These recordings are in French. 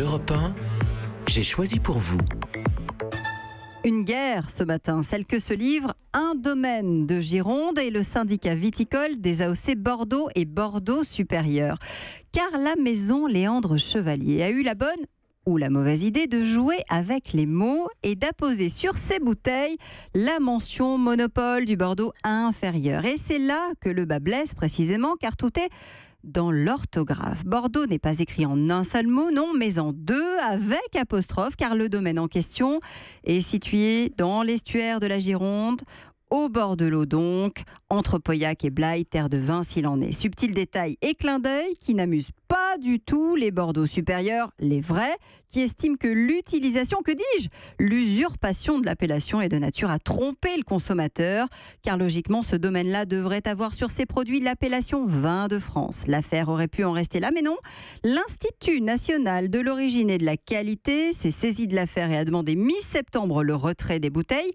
Europe 1, j'ai choisi pour vous. Une guerre ce matin, celle que se livre un domaine de Gironde et le syndicat viticole des AOC Bordeaux et Bordeaux supérieur. Car la maison Léandre Chevalier a eu la bonne ou la mauvaise idée de jouer avec les mots et d'apposer sur ces bouteilles la mention monopole du Bordeaux inférieur. Et c'est là que le bas blesse précisément, car tout est dans l'orthographe. Bordeaux n'est pas écrit en un seul mot, non, mais en deux, avec apostrophe, car le domaine en question est situé dans l'estuaire de la Gironde, au bord de l'eau donc, entre Pauillac et Blaye, terre de vin s'il en est. Subtil détail et clin d'œil qui n'amuse du tout les Bordeaux supérieurs, les vrais, qui estiment que l'utilisation, que dis-je, l'usurpation de l'appellation est de nature à tromper le consommateur, car logiquement ce domaine-là devrait avoir sur ses produits l'appellation vin de France. L'affaire aurait pu en rester là, mais non. L'Institut national de l'origine et de la qualité s'est saisi de l'affaire et a demandé mi-septembre le retrait des bouteilles.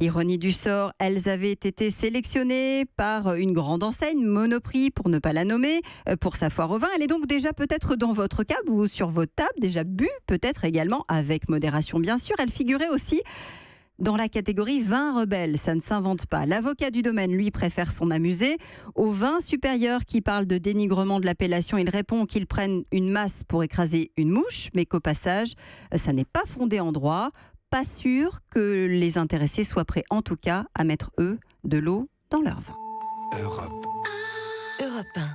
Ironie du sort, elles avaient été sélectionnées par une grande enseigne, Monoprix pour ne pas la nommer, euh, pour sa foire au vin. Elle est donc déjà déjà peut-être dans votre cab ou sur votre table, déjà bu peut-être également, avec modération bien sûr. Elle figurait aussi dans la catégorie vin rebelle, ça ne s'invente pas. L'avocat du domaine, lui, préfère s'en amuser. Au vin supérieur qui parle de dénigrement de l'appellation, il répond qu'ils prennent une masse pour écraser une mouche, mais qu'au passage, ça n'est pas fondé en droit. Pas sûr que les intéressés soient prêts, en tout cas, à mettre, eux, de l'eau dans leur vin. Europe. Europe